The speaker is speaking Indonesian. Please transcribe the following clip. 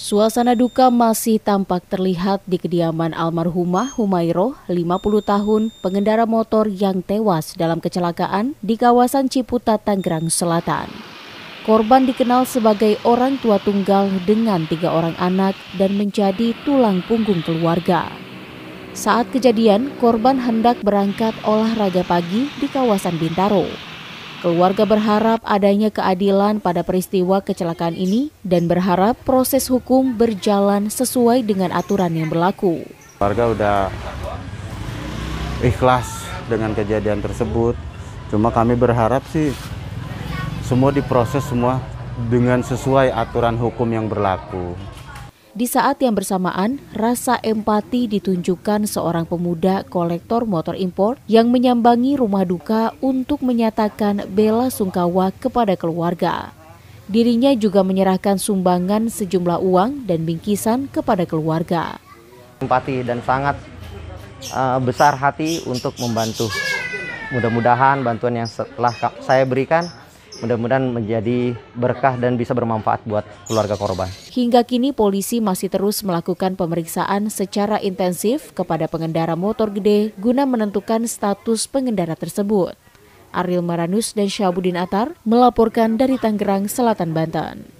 Suasana duka masih tampak terlihat di kediaman almarhumah Humairo, 50 tahun, pengendara motor yang tewas dalam kecelakaan di kawasan Ciputa, Tangerang Selatan. Korban dikenal sebagai orang tua tunggal dengan tiga orang anak dan menjadi tulang punggung keluarga. Saat kejadian, korban hendak berangkat olahraga pagi di kawasan Bintaro. Keluarga berharap adanya keadilan pada peristiwa kecelakaan ini dan berharap proses hukum berjalan sesuai dengan aturan yang berlaku. Keluarga udah ikhlas dengan kejadian tersebut. Cuma kami berharap sih semua diproses semua dengan sesuai aturan hukum yang berlaku. Di saat yang bersamaan, rasa empati ditunjukkan seorang pemuda kolektor motor impor yang menyambangi rumah duka untuk menyatakan bela sungkawa kepada keluarga. Dirinya juga menyerahkan sumbangan sejumlah uang dan bingkisan kepada keluarga. Empati dan sangat uh, besar hati untuk membantu. Mudah-mudahan bantuan yang setelah saya berikan mudah-mudahan menjadi berkah dan bisa bermanfaat buat keluarga korban. Hingga kini polisi masih terus melakukan pemeriksaan secara intensif kepada pengendara motor gede guna menentukan status pengendara tersebut. Aril Maranus dan Syabudin Atar melaporkan dari Tangerang, Selatan, Banten.